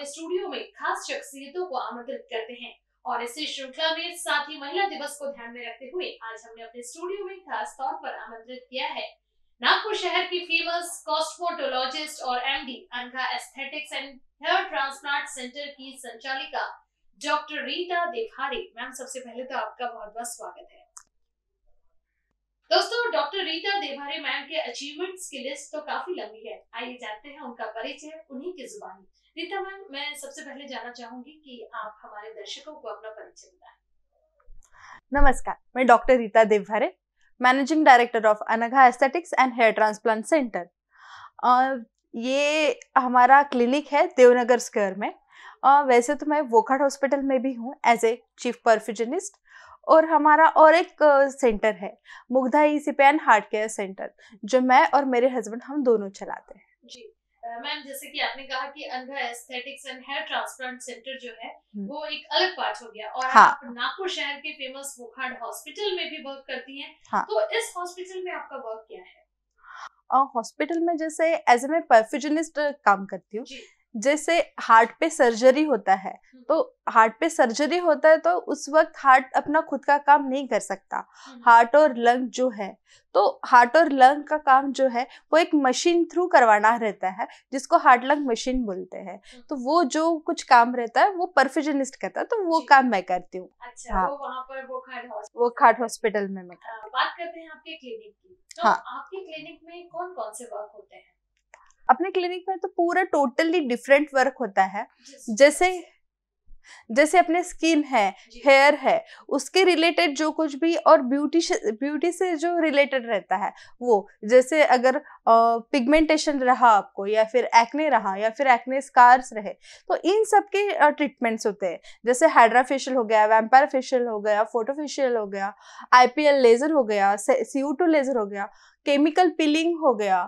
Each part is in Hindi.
अपने स्टूडियो में खास शख्सियतों को आमंत्रित करते हैं और इसी श्रृंखला में साथ ही महिला दिवस को ध्यान में रखते हुए आज हमने अपने स्टूडियो में खास तौर पर आमंत्रित किया है नागपुर शहर की फेमस कॉस्मोटोलॉजिस्ट और MD Anagha aesthetics and hair transplant centre की संचालिका डॉक्टर रीता देवहारी मैम सबसे पहले तो आपका बहुत बहुत स्वागत है दोस्तों डॉक्टर रीता देवहारे मैम के अचीवमेंट्स की लिस्ट तो काफी लंबी है आइए जानते हैं उनका परिचय उन्हीं की जुबानी रीता मैम मैं सबसे पहले जानना चाहूंगी कि आप हमारे दर्शकों को अपना परिचय बताएं नमस्कार मैं doctor Rita Devbhare managing director of Anagha aesthetics and hair transplant centre ये हमारा क्लिनिक है देवनगर स्क्वायर में और वैसे तो मैं वोखट हॉस्पिटल में भी हूँ एज ए चीफ परफ्यूजनिस्ट और हमारा और एक सेंटर है मुग्धा ई सी पैन हार्ट केयर सेंटर जो मैं और मेरे हस्बैंड हम दोनों चलाते हैं जी मैम जैसे कि आपने कहा कि अंधा aesthetics and hair transplant centre जो है हम्म। वो एक अलग पार्ट हो गया और हाँ. आप नागपुर शहर के फेमस वोखांड हॉस्पिटल में भी वर्क करती हैं हाँ. तो इस हॉस्पिटल में आपका वर्क क्या है हॉस्पिटल में जैसे एज ए मैं परफ्यूजनिस्ट काम करती हूँ जैसे हार्ट पे सर्जरी होता है हम्म। तो हार्ट पे सर्जरी होता है तो उस वक्त हार्ट अपना खुद का काम नहीं कर सकता हम्म। हार्ट और लंग जो है तो हार्ट और लंग का काम जो है वो एक मशीन थ्रू करवाना रहता है जिसको हार्ट लंग मशीन बोलते हैं हम्म। तो वो जो कुछ काम रहता है वो परफ्यूजनिस्ट करता है तो वो काम मैं करती हूँ अच्छा, हाँ वो खाट हॉस्पिटल में मैं हाँ, बात करते हैं आपके क्लिनिक की तो हाँ आपके क्लिनिक में कौन कौन से वर्क होते हैं अपने क्लिनिक में तो पूरा टोटली डिफरेंट वर्क होता है जैसे जैसे अपने स्किन है हेयर है उसके रिलेटेड जो कुछ भी और ब्यूटी ब्यूटी से जो रिलेटेड रहता है वो जैसे अगर पिगमेंटेशन रहा आपको या फिर एक्ने रहा या फिर एक्ने स्कार्स रहे तो इन सब के ट्रीटमेंट्स होते हैं जैसे हाइड्रा फेशियल हो गया वैम्पायर फेशियल हो गया फोटो फेशियल हो गया आईपीएल लेज़र हो गया सी लेज़र हो गया केमिकल पिलिंग हो गया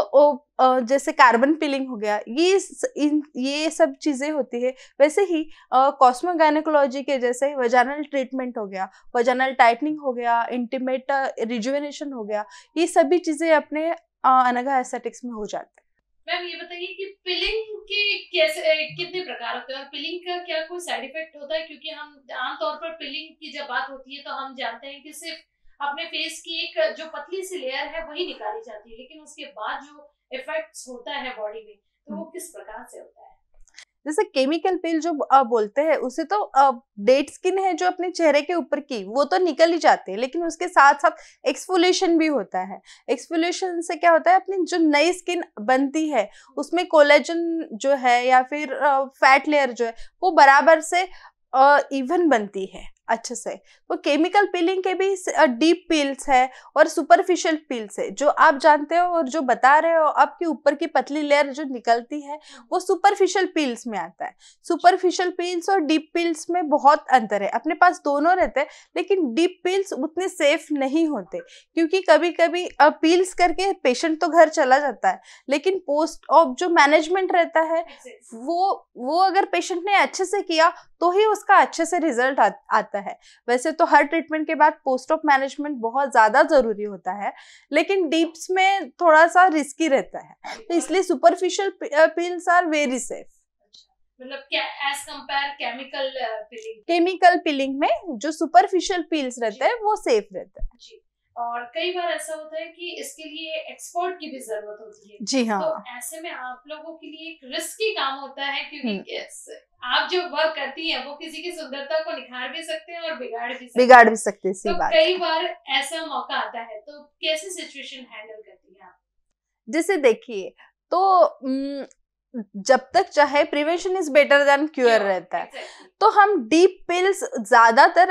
तो जैसे कार्बन पिलिंग हो गया ये इन ये सब चीज़ें होती है वैसे ही कॉस्मोगाइनकोलॉजी के जैसे वजानल ट्रीटमेंट हो गया वजानल टाइटनिंग हो गया इंटीमेट रिजुवेनेशन हो गया ये सभी चीज़ें अपने अनगा एस्थेटिक्स में हो जाती है मैम ये बताइए कि पिलिंग के कैसे कितने प्रकार होते हैं और पिलिंग का क्या कोई साइड इफेक्ट होता है क्योंकि हम आमतौर पर पिलिंग की जब बात होती है तो हम जानते हैं कि सिर्फ अपने फेस की एक जो पतली सी लेयर है वही निकाली जाती है लेकिन उसके बाद जो इफेक्ट होता है बॉडी में तो वो हम्म। किस प्रकार से होता है जैसे केमिकल पिल जो बोलते हैं उसे तो डेड स्किन है जो अपने चेहरे के ऊपर की वो तो निकल ही जाती है लेकिन उसके साथ साथ एक्सफोलेशन भी होता है एक्सफोलेशन से क्या होता है अपनी जो नई स्किन बनती है हम्म। उसमें कोलेजन जो है या फिर फैट लेयर जो है वो बराबर से इवन बनती है अच्छे से वो केमिकल पीलिंग के भी डीप पील्स है और सुपरफिशियल पील्स है जो आप जानते हो और जो बता रहे हो आपकी ऊपर की पतली लेयर जो निकलती है वो सुपरफिशियल पील्स में आता है सुपरफिशियल पील्स और डीप पील्स में बहुत अंतर है अपने पास दोनों रहते हैं लेकिन डीप पील्स उतने सेफ नहीं होते क्योंकि कभी कभी पील्स करके पेशेंट तो घर चला जाता है लेकिन पोस्ट ऑफ जो मैनेजमेंट रहता है वो वो अगर पेशेंट ने अच्छे से किया तो ही उसका अच्छे से रिजल्ट आता आता है वैसे तो हर ट्रीटमेंट के बाद पोस्ट ऑफ मैनेजमेंट बहुत ज़्यादा ज़रूरी होता है लेकिन डीप्स में थोड़ा सा रिस्की रहता है तो इसलिए superficial peels are very safe chemical peeling में जो सुपरफिशियल पील्स रहते हैं वो सेफ रहता है और कई बार ऐसा होता है कि इसके लिए एक्सपर्ट की भी जरूरत होती है जी हाँ तो ऐसे में आप लोगों के लिए एक रिस्की काम होता है क्योंकि हम्म। आप जो वर्क करती हैं वो किसी की सुंदरता को निखार भी सकते हैं और बिगाड़ भी सकते बिगाड़ भी सकते हैं तो बात कई बार ऐसा मौका आता है तो कैसे सिचुएशन हैंडल करती है आप जैसे देखिए तो जब तक चाहे prevention is better than cure रहता है तो हम डीप पिल्स ज्यादातर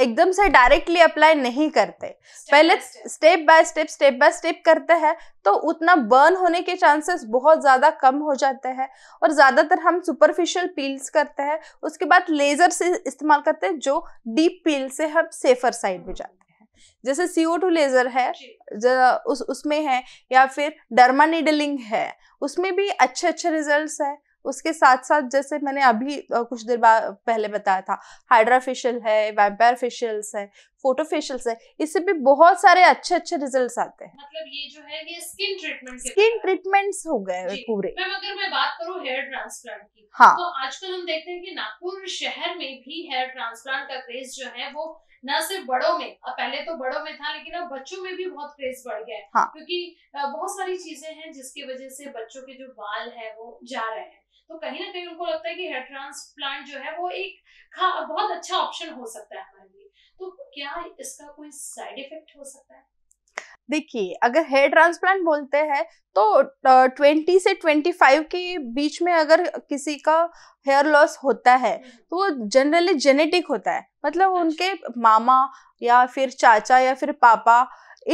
एकदम से डायरेक्टली अप्लाई नहीं करते step पहले step by step step by step करते हैं तो उतना बर्न होने के चांसेस बहुत ज़्यादा कम हो जाते हैं और ज़्यादातर हम सुपरफिशियल पील्स करते हैं उसके बाद लेज़र से इस्तेमाल करते हैं जो डीप पील से हम सेफर साइड में जाते हैं जैसे सीओ टू लेजर है उस उसमें है या फिर डर्मा नीडलिंग है उसमें भी अच्छे अच्छे रिजल्ट्स है उसके साथ साथ जैसे मैंने अभी कुछ देर बाद पहले बताया था हाइड्रा फेशियल है वैम्पायर फेशियल्स है फोटो फेशियल्स है इससे भी बहुत सारे अच्छे अच्छे रिजल्ट्स आते हैं मतलब ये जो है ये स्किन ट्रीटमेंट स्किन ट्रीटमेंट्स हो गए पूरे मैं अगर मैं बात करूँ हेयर ट्रांसप्लांट की हाँ तो आजकल हम देखते हैं कि नागपुर शहर में भी हेयर ट्रांसप्लांट का क्रेज जो है वो न सिर्फ बड़ों में अब पहले तो बड़ों में था लेकिन अब बच्चों में भी बहुत क्रेज बढ़ गया है हाँ. क्योंकि बहुत सारी चीजें हैं जिसकी वजह से बच्चों के जो बाल है वो जा रहे हैं तो कहीं ना कहीं उनको लगता है कि हेयर ट्रांसप्लांट जो है वो एक बहुत अच्छा ऑप्शन हो सकता है हमारे लिए तो क्या इसका कोई साइड इफेक्ट हो सकता है देखिए अगर हेयर ट्रांसप्लांट बोलते हैं तो ट्वेंटी से ट्वेंटी फाइव के बीच में अगर किसी का हेयर लॉस होता है तो वो जनरली जेनेटिक होता है मतलब अच्छा। उनके मामा या फिर चाचा या फिर पापा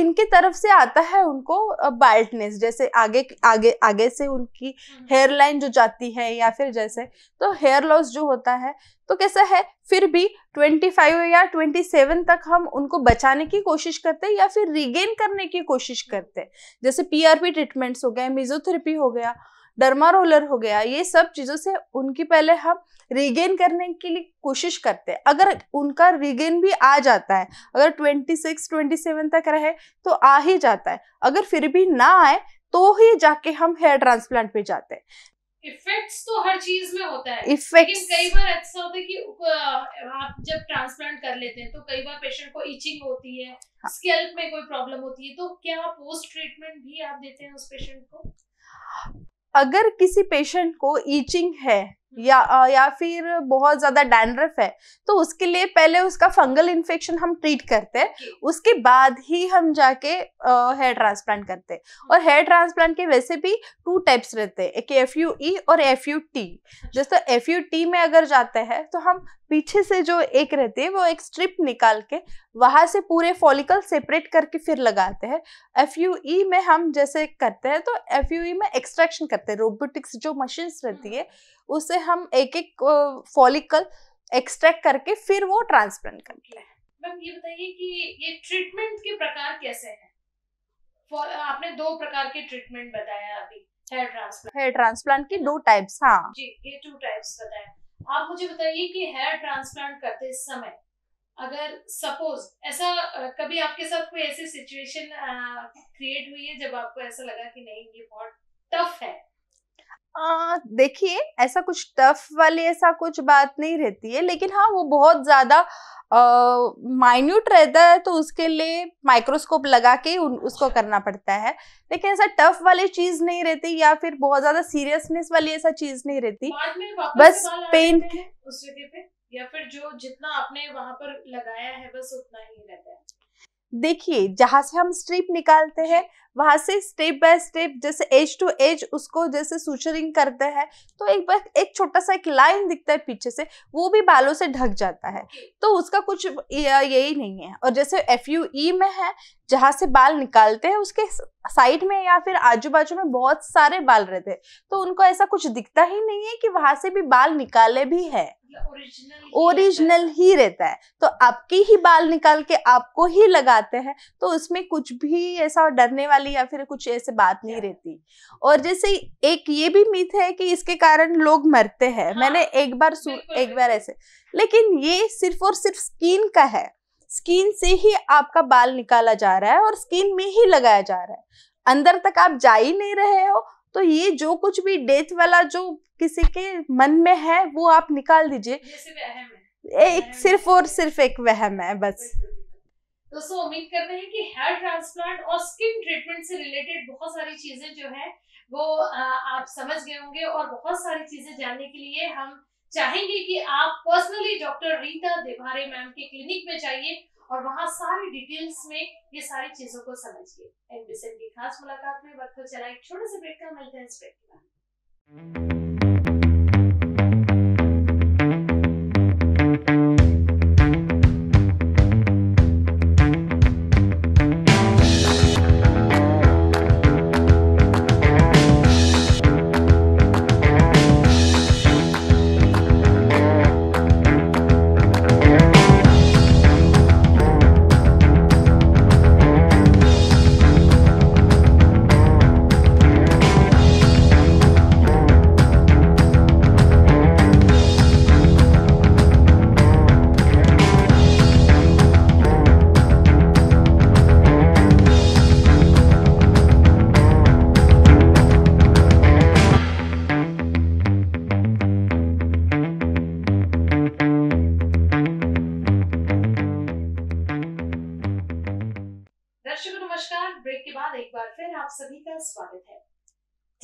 इनकी तरफ से आता है उनको बाल्टनेस जैसे आगे आगे आगे से उनकी हेयर हम्म। लाइन जो जाती है या फिर जैसे तो हेयर लॉस जो होता है तो कैसा है फिर भी 25 या 27 तक हम उनको बचाने की कोशिश करते हैं या फिर रिगेन करने की कोशिश करते हैं जैसे पीआरपी ट्रीटमेंट्स हो गए मिजोथेरेपी हो गया डर्मा रोलर हो गया ये सब चीज़ों से उनकी पहले हम रीगेन करने के लिए कोशिश करते हैं अगर उनका रीगेन भी आ जाता है अगर 26, 27 तक रहे तो आ ही जाता है अगर फिर भी ना आए तो ही जाके हम हेयर ट्रांसप्लांट पे जाते हैं इफेक्ट्स तो हर चीज में होता है इफेक्ट्स कई बार ऐसा होता है कि आप जब ट्रांसप्लांट कर लेते हैं तो कई बार पेशेंट को इचिंग होती है हाँ। स्केल्प में कोई प्रॉब्लम होती है तो क्या पोस्ट ट्रीटमेंट भी आप देते हैं उस पेशेंट को अगर किसी पेशेंट को ईचिंग है हम्म। या या फिर बहुत ज़्यादा डैंड्रफ है तो उसके लिए पहले उसका फंगल इन्फेक्शन हम ट्रीट करते हैं उसके बाद ही हम जाके हेयर ट्रांसप्लांट करते हैं हम्म। और हेयर ट्रांसप्लांट के वैसे भी टू टाइप्स रहते हैं एक एफ यू ई और एफ यू टी जैसे एफ यू टी में अगर जाते हैं तो हम पीछे से जो एक रहती है वो एक स्ट्रिप निकाल के वहाँ से पूरे फॉलिकल सेपरेट करके फिर लगाते हैं एफ यू ई में हम जैसे करते हैं तो एफ यू ई में एक्सट्रैक्शन करते हैं रोबोटिक्स जो मशीन्स रहती हम्म। है उसे हम एक एक फॉलिकल एक्सट्रैक्ट करके फिर वो ट्रांसप्लांट करते हैं मैम ये बताइए कि ये ट्रीटमेंट के प्रकार कैसे हैं आपने दो प्रकार के ट्रीटमेंट बताया अभी हेयर ट्रांसप्लांट हेयर ट्रांसप्लांट के दो टाइप्स हाँ जी ये टू टाइप्स बताए आप मुझे बताइए कि हेयर ट्रांसप्लांट करते समय अगर सपोज ऐसा कभी आपके साथ कोई ऐसी सिचुएशन क्रिएट हुई है जब आपको ऐसा लगा कि नहीं ये बहुत टफ है देखिए ऐसा कुछ टफ वाली ऐसा कुछ बात नहीं रहती है लेकिन हाँ वो बहुत ज़्यादा माइन्यूट रहता है तो उसके लिए माइक्रोस्कोप लगा के उन, उसको करना पड़ता है लेकिन ऐसा टफ वाली चीज़ नहीं रहती या फिर बहुत ज़्यादा सीरियसनेस वाली ऐसा चीज़ नहीं रहती बस पेन उस जगह पे या फिर जो जितना आपने वहां पर लगाया है बस उतना ही रहता है देखिए जहाँ से हम स्ट्रिप निकालते हैं वहाँ से स्टेप बाय स्टेप जैसे एज टू एज उसको जैसे सूचरिंग करते हैं तो एक बार एक छोटा सा एक लाइन दिखता है पीछे से वो भी बालों से ढक जाता है तो उसका कुछ यही नहीं है और जैसे एफ यू ई में है जहाँ से बाल निकालते हैं उसके साइड में या फिर आजू बाजू में बहुत सारे बाल रहते हैं तो उनको ऐसा कुछ दिखता ही नहीं है कि वहां से भी बाल निकाले भी है ओरिजिनल ही, ही रहता है तो आपके ही बाल निकाल के आपको ही लगाते हैं तो उसमें कुछ भी ऐसा डरने वाली या फिर कुछ ऐसे बात नहीं रहती और जैसे एक ये भी मिथ है कि इसके कारण लोग मरते हैं हाँ, मैंने एक बार एक बार ऐसे लेकिन ये सिर्फ और सिर्फ स्किन का है स्किन से ही आपका बाल निकाला जा रहा है और स्किन में ही लगाया जा रहा है अंदर तक आप जा ही नहीं रहे हो तो ये जो कुछ भी डेथ वाला जो किसी के मन में है वो आप निकाल दीजिए एक सिर्फ और सिर्फ एक वहम है बस दोस्तों उम्मीद करते हैं कि हेयर ट्रांसप्लांट और स्किन ट्रीटमेंट से रिलेटेड बहुत सारी चीजें जो है वो आप समझ गए होंगे और बहुत सारी चीजें जानने के लिए हम चाहेंगे कि आप personally doctor Rita Devare ma'am के क्लिनिक में जाइए और वहाँ सारी डिटेल्स में ये सारी चीजों को समझिए एंड की खास मुलाकात में वक्त तो चला एक छोटे से ब्रेक का मिलते हैं इस ब्रेक के बाद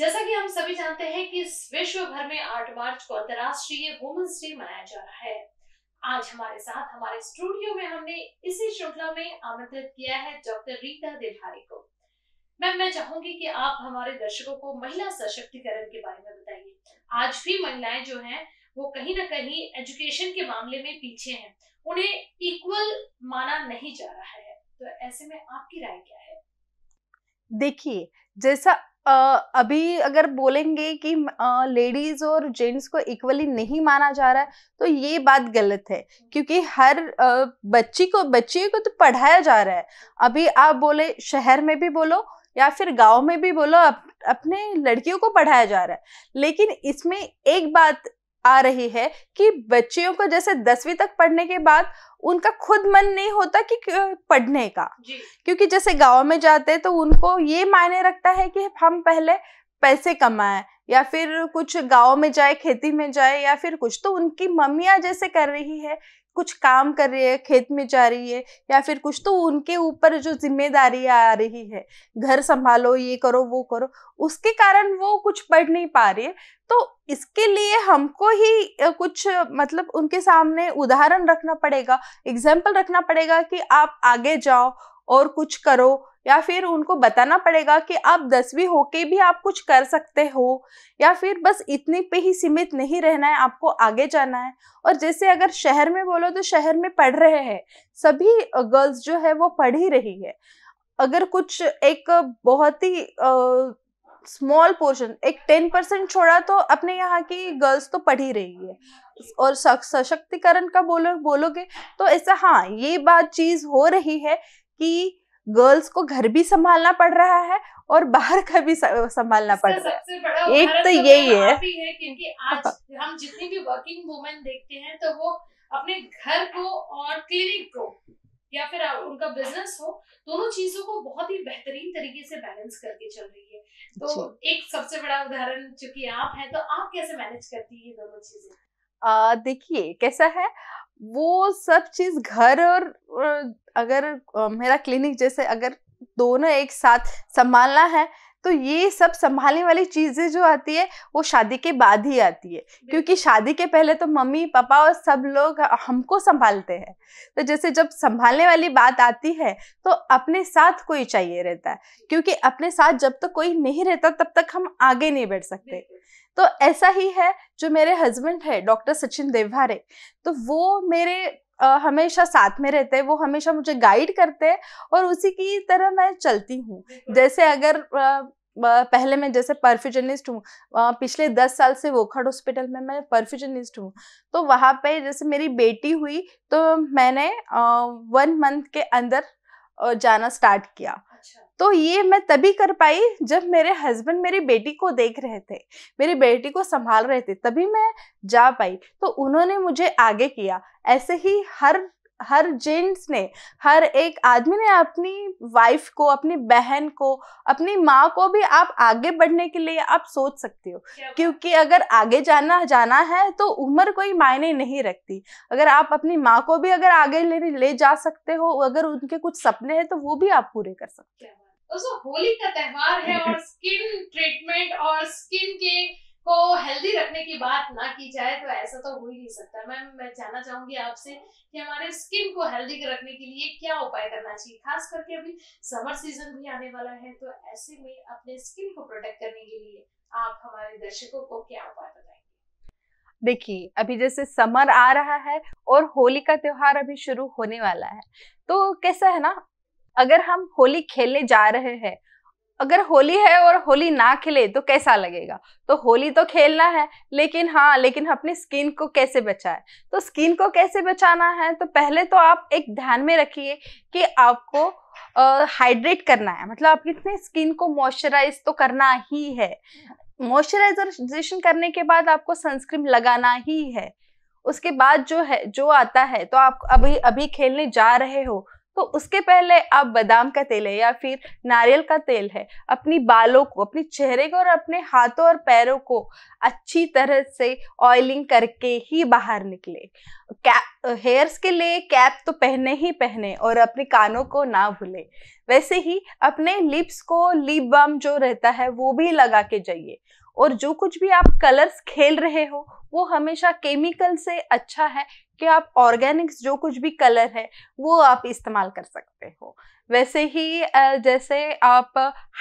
जैसा कि हम सभी जानते हैं कि विश्व भर में 8 मार्च को अंतरराष्ट्रीय वुमेन्स डे मनाया जा रहा है आज हमारे साथ हमारे स्टूडियो में हमने इसी श्रृंखला में आमंत्रित किया है डॉक्टर रीता देहारी को मैम मैं चाहूंगी कि आप हमारे दर्शकों को महिला सशक्तिकरण के बारे में बताइए आज भी महिलाएं जो हैं वो कहीं ना कहीं एजुकेशन के मामले में पीछे हैं उन्हें इक्वल माना नहीं जा रहा है तो ऐसे में आपकी राय क्या है देखिए जैसा Uh, अभी अगर बोलेंगे कि लेडीज uh, और जेंट्स को इक्वली नहीं माना जा रहा है तो ये बात गलत है क्योंकि हर uh, बच्ची को बच्ची को तो पढ़ाया जा रहा है अभी आप बोले शहर में भी बोलो या फिर गांव में भी बोलो अप, अपने लड़कियों को पढ़ाया जा रहा है लेकिन इसमें एक बात आ रही है कि बच्चियों को जैसे दसवीं तक पढ़ने के बाद उनका खुद मन नहीं होता कि पढ़ने का क्योंकि जैसे गांव में जाते तो उनको ये मायने रखता है कि हम पहले पैसे कमाएं या फिर कुछ गांव में जाए खेती में जाए या फिर कुछ तो उनकी मम्मियाँ जैसे कर रही है कुछ काम कर रही है खेत में जा रही है या फिर कुछ तो उनके ऊपर जो जिम्मेदारी आ रही है घर संभालो ये करो वो करो उसके कारण वो कुछ पढ़ नहीं पा रही है तो इसके लिए हमको ही कुछ मतलब उनके सामने उदाहरण रखना पड़ेगा एग्जाम्पल रखना पड़ेगा कि आप आगे जाओ और कुछ करो या फिर उनको बताना पड़ेगा कि आप दसवीं होके भी आप कुछ कर सकते हो या फिर बस इतने पे ही सीमित नहीं रहना है आपको आगे जाना है और जैसे अगर शहर में बोलो तो शहर में पढ़ रहे हैं सभी गर्ल्स जो है वो पढ़ ही रही है अगर कुछ एक बहुत ही स्मॉल पोर्शन एक टेन परसेंट छोड़ा तो अपने यहाँ की गर्ल्स तो पढ़ ही रही है और सशक्तिकरण का बोलो बोलोगे तो ऐसा हाँ ये बात चीज़ हो रही है कि गर्ल्स को घर भी संभालना पड़ रहा है और बाहर का भी संभालना पड़ रहा है एक तो यही है, है क्योंकि आज हम जितनी भी वर्किंग वुमेन देखते हैं तो वो अपने घर को और क्लिनिक को या फिर उनका बिजनेस हो दोनों चीजों को बहुत ही बेहतरीन तरीके से बैलेंस करके चल रही है तो एक सबसे बड़ा उदाहरण चूंकि आप हैं तो आप कैसे मैनेज करती है दोनों चीजें देखिए कैसा है वो सब चीज घर और अगर मेरा क्लिनिक जैसे अगर दोनों एक साथ संभालना है तो ये सब संभालने वाली चीज़ें जो आती है वो शादी के बाद ही आती है क्योंकि शादी के पहले तो मम्मी पापा और सब लोग हमको संभालते हैं तो जैसे जब संभालने वाली बात आती है तो अपने साथ कोई चाहिए रहता है क्योंकि अपने साथ जब तक तो कोई नहीं रहता तब तक हम आगे नहीं बढ़ सकते तो ऐसा ही है जो मेरे हस्बैंड है डॉक्टर सचिन देवभारे तो वो मेरे आ, हमेशा साथ में रहते हैं वो हमेशा मुझे गाइड करते हैं और उसी की तरह मैं चलती हूँ हम्म। जैसे अगर आ, पहले मैं जैसे परफ्यूजनिस्ट हूँ पिछले दस साल से वोखड़ हॉस्पिटल में मैं परफ्यूजनिस्ट हूँ तो वहाँ पे जैसे मेरी बेटी हुई तो मैंने वन मंथ के अंदर जाना स्टार्ट किया तो ये मैं तभी कर पाई जब मेरे हस्बैंड मेरी बेटी को देख रहे थे मेरी बेटी को संभाल रहे थे तभी मैं जा पाई तो उन्होंने मुझे आगे किया ऐसे ही हर हर जेंट्स ने हर एक आदमी ने अपनी वाइफ को अपनी बहन को अपनी माँ को भी आप आगे बढ़ने के लिए आप सोच सकते हो क्योंकि अगर आगे जाना जाना है तो उम्र कोई मायने नहीं रखती अगर आप अपनी माँ को भी अगर आगे ले, ले जा सकते हो अगर उनके कुछ सपने हैं तो वो भी आप पूरे कर सकते हो दोस्तों होली का त्यौहार है और स्किन ट्रीटमेंट और स्किन के को हेल्दी रखने की बात ना की जाए तो ऐसा तो हो ही नहीं सकता मैम मैं जानना चाहूंगी आपसे कि हमारे स्किन को हेल्दी रखने के लिए क्या उपाय करना चाहिए खास करके अभी समर सीजन भी आने वाला है तो ऐसे में अपने स्किन को प्रोटेक्ट करने के लिए आप हमारे दर्शकों को क्या उपाय बताएंगे देखिए अभी जैसे समर आ रहा है और होली का त्योहार अभी शुरू होने वाला है तो कैसा है ना अगर हम होली खेलने जा रहे हैं अगर होली है और होली ना खेले तो कैसा लगेगा तो होली तो खेलना है लेकिन हाँ लेकिन अपनी स्किन को कैसे बचाए तो स्किन को कैसे बचाना है तो पहले तो आप एक ध्यान में रखिए कि आपको हाइड्रेट करना है मतलब आप अपनी स्किन को मॉइस्चराइज तो करना ही है मॉइस्चराइजेशन करने के बाद आपको सनस्क्रीन लगाना ही है उसके बाद जो है जो आता है तो आप अभी अभी खेलने जा रहे हो तो उसके पहले आप बादाम का तेल है या फिर नारियल का तेल है अपनी बालों को अपने चेहरे को और अपने हाथों और पैरों को अच्छी तरह से ऑयलिंग करके ही बाहर निकले कैप हेयर्स के लिए कैप तो पहने ही पहने और अपने कानों को ना भूले वैसे ही अपने लिप्स को लिप बाम जो रहता है वो भी लगा के जाइए और जो कुछ भी आप कलर्स खेल रहे हो वो हमेशा केमिकल से अच्छा है कि आप ऑर्गेनिक्स जो कुछ भी कलर है वो आप इस्तेमाल कर सकते हो वैसे ही जैसे आप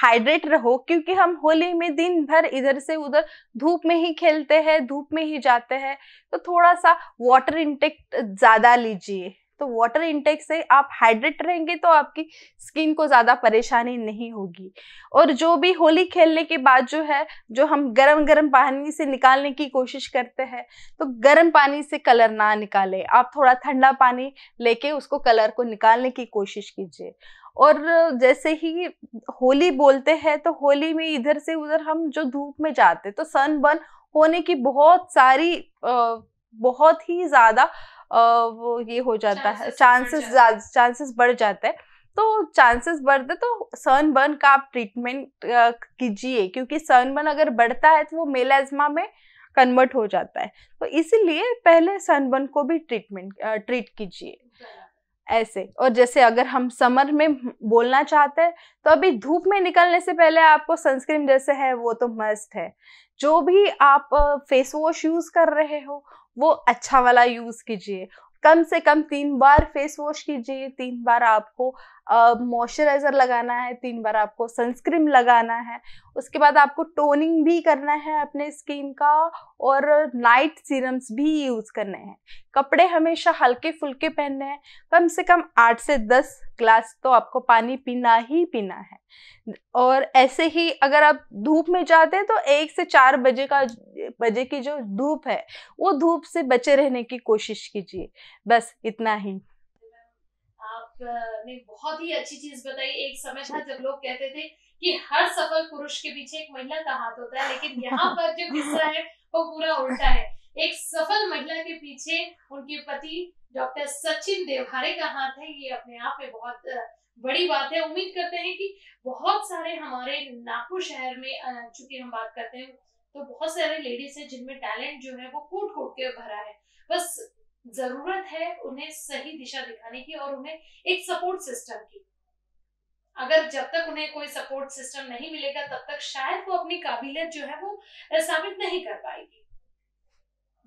हाइड्रेट रहो क्योंकि हम होली में दिन भर इधर से उधर धूप में ही खेलते हैं धूप में ही जाते हैं तो थोड़ा सा वाटर इंटेक्ट ज़्यादा लीजिए तो वाटर इंटेक से आप हाइड्रेट रहेंगे तो आपकी स्किन को ज़्यादा परेशानी नहीं होगी और जो भी होली खेलने के बाद जो है जो हम गर्म गर्म पानी से निकालने की कोशिश करते हैं तो गर्म पानी से कलर ना निकालें आप थोड़ा ठंडा पानी लेके उसको कलर को निकालने की कोशिश कीजिए और जैसे ही होली बोलते हैं तो होली में इधर से उधर हम जो धूप में जाते तो सनबर्न होने की बहुत सारी बहुत ही ज़्यादा वो ये हो जाता है चांसेस चांसेस बढ़ जाते हैं तो चांसेस बढ़ते तो सन बर्न का आप ट्रीटमेंट कीजिए क्योंकि सन बर्न अगर बढ़ता है तो वो मेलाजमा में कन्वर्ट हो जाता है तो इसीलिए पहले सनबर्न को भी ट्रीटमेंट ट्रीट कीजिए ऐसे और जैसे अगर हम समर में बोलना चाहते हैं तो अभी धूप में निकलने से पहले आपको सनस्क्रीन जैसे है वो तो मस्ट है जो भी आप फेस वॉश यूज़ कर रहे हो वो अच्छा वाला यूज़ कीजिए कम से कम तीन बार फेस वॉश कीजिए तीन बार आपको मॉइस्चराइजर लगाना है तीन बार आपको सनस्क्रीन लगाना है उसके बाद आपको टोनिंग भी करना है अपने स्किन का और नाइट सीरम्स भी यूज़ करने हैं कपड़े हमेशा हल्के फुल्के पहनने हैं कम से कम आठ से दस ग्लास तो आपको पानी पीना ही पीना है और ऐसे ही अगर आप धूप में जाते हैं तो एक से चार बजे का बजे की जो धूप है वो धूप से बचे रहने की कोशिश कीजिए बस इतना ही ने बहुत ही अच्छी चीज बताई एक समय था जब लोग कहते थे कि हर सफल पुरुष के पीछे एक महिला का हाथ होता है लेकिन यहाँ पर जो किस्सा है वो पूरा उल्टा है एक सफल महिला के पीछे उनके पति डॉक्टर सचिन देवहारे का हाथ है ये अपने आप में बहुत बड़ी बात है उम्मीद करते हैं कि बहुत सारे हमारे नागपुर शहर में चूंकि हम बात करते हैं तो बहुत सारे लेडीज हैं जिनमें टैलेंट जो है वो कूट कूट के भरा है बस जरूरत है उन्हें सही दिशा दिखाने की और उन्हें एक सपोर्ट सिस्टम की अगर जब तक उन्हें कोई सपोर्ट सिस्टम नहीं मिलेगा तब तक शायद वो अपनी काबिलियत जो है वो साबित नहीं कर पाएगी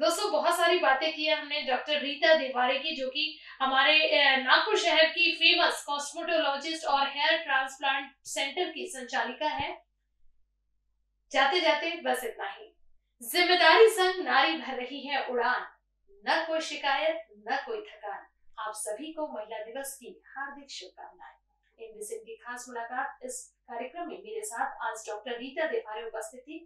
दोस्तों बहुत सारी बातें की हमने डॉक्टर रीता देवारे की जो कि हमारे नागपुर शहर की फेमस कॉस्मेटोलॉजिस्ट और हेयर ट्रांसप्लांट सेंटर की संचालिका है जाते जाते बस इतना ही जिम्मेदारी संग नारी भर रही है उड़ान न कोई शिकायत न कोई थकान आप सभी को महिला दिवस की हार्दिक शुभकामनाएं इन विषय की खास मुलाकात इस कार्यक्रम में मेरे साथ आज डॉक्टर रीता देवारे उपस्थित थी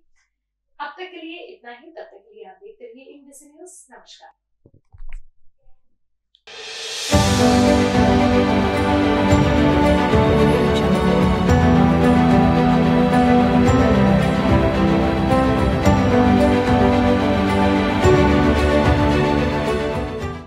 अब तक के लिए इतना ही तब तक के लिए आप देखते रहिए इन न्यूज नमस्कार